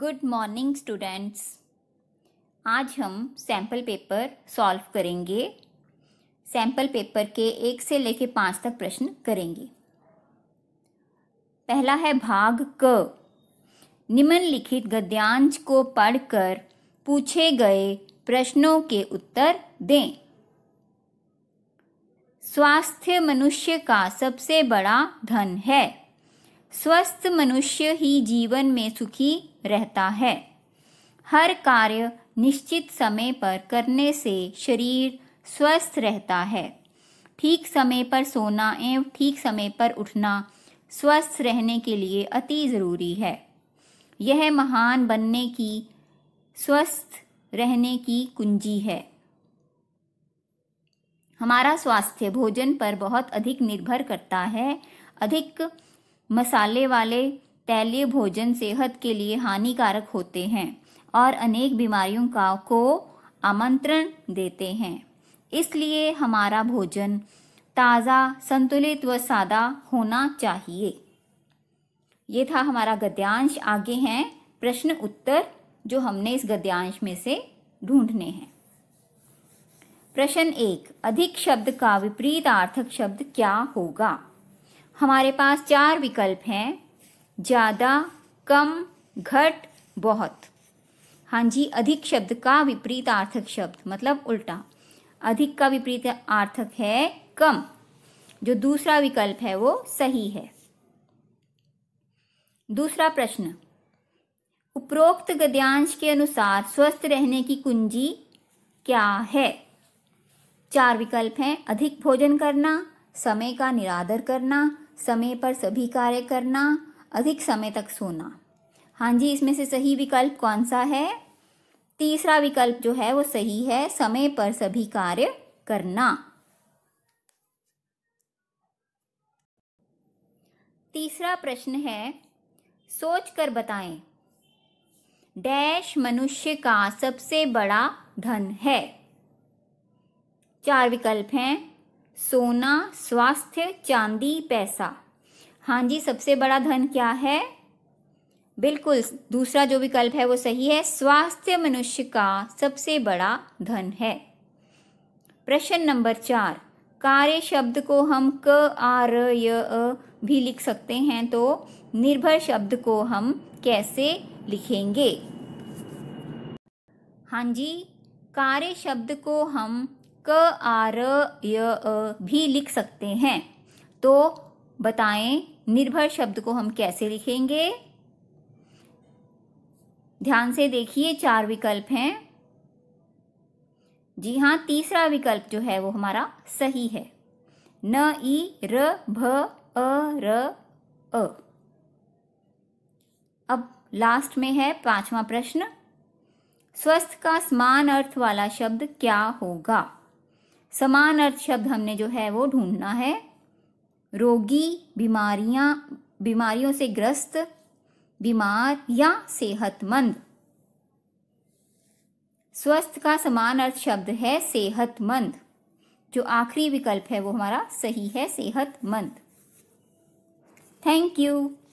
good morning students आज हम sample paper solve करेंगे सैम्पल पेपर के एक से लेके पाँच तक प्रश्न करेंगे पहला है भाग क निम्नलिखित गद्यांश को पढ़कर पूछे गए प्रश्नों के उत्तर दें स्वास्थ्य मनुष्य का सबसे बड़ा धन है स्वस्थ मनुष्य ही जीवन में सुखी रहता है हर कार्य निश्चित समय पर करने से शरीर स्वस्थ रहता है ठीक समय पर सोना एवं ठीक समय पर उठना स्वस्थ रहने के लिए अति ज़रूरी है यह महान बनने की स्वस्थ रहने की कुंजी है हमारा स्वास्थ्य भोजन पर बहुत अधिक निर्भर करता है अधिक मसाले वाले तैलीय भोजन सेहत के लिए हानिकारक होते हैं और अनेक बीमारियों का को आमंत्रण देते हैं इसलिए हमारा भोजन ताज़ा संतुलित व सादा होना चाहिए ये था हमारा गद्यांश आगे हैं प्रश्न उत्तर जो हमने इस गद्यांश में से ढूंढने हैं प्रश्न एक अधिक शब्द का विपरीत आर्थक शब्द क्या होगा हमारे पास चार विकल्प हैं ज़्यादा कम घट बहुत हाँ जी अधिक शब्द का विपरीत आर्थक शब्द मतलब उल्टा अधिक का विपरीत आर्थक है कम जो दूसरा विकल्प है वो सही है दूसरा प्रश्न उपरोक्त गद्यांश के अनुसार स्वस्थ रहने की कुंजी क्या है चार विकल्प हैं अधिक भोजन करना समय का निरादर करना समय पर सभी कार्य करना अधिक समय तक सोना हाँ जी इसमें से सही विकल्प कौन सा है तीसरा विकल्प जो है वो सही है समय पर सभी कार्य करना तीसरा प्रश्न है सोच कर बताएं डैश मनुष्य का सबसे बड़ा धन है चार विकल्प हैं सोना स्वास्थ्य चांदी पैसा हाँ जी सबसे बड़ा धन क्या है बिल्कुल दूसरा जो विकल्प है वो सही है स्वास्थ्य मनुष्य का सबसे बड़ा धन है प्रश्न नंबर चार कार्य शब्द को हम क आ य अ भी लिख सकते हैं तो निर्भर शब्द को हम कैसे लिखेंगे हाँ जी कार्य शब्द को हम क आ य अ भी लिख सकते हैं तो बताएं निर्भर शब्द को हम कैसे लिखेंगे ध्यान से देखिए चार विकल्प हैं जी हाँ तीसरा विकल्प जो है वो हमारा सही है न ई र भ अ र अ अब लास्ट में है पांचवा प्रश्न स्वस्थ का समान अर्थ वाला शब्द क्या होगा समान अर्थ शब्द हमने जो है वो ढूंढना है रोगी बीमारियां बीमारियों से ग्रस्त बीमार या सेहतमंद स्वस्थ का समान अर्थ शब्द है सेहतमंद जो आखिरी विकल्प है वो हमारा सही है सेहतमंद थैंक यू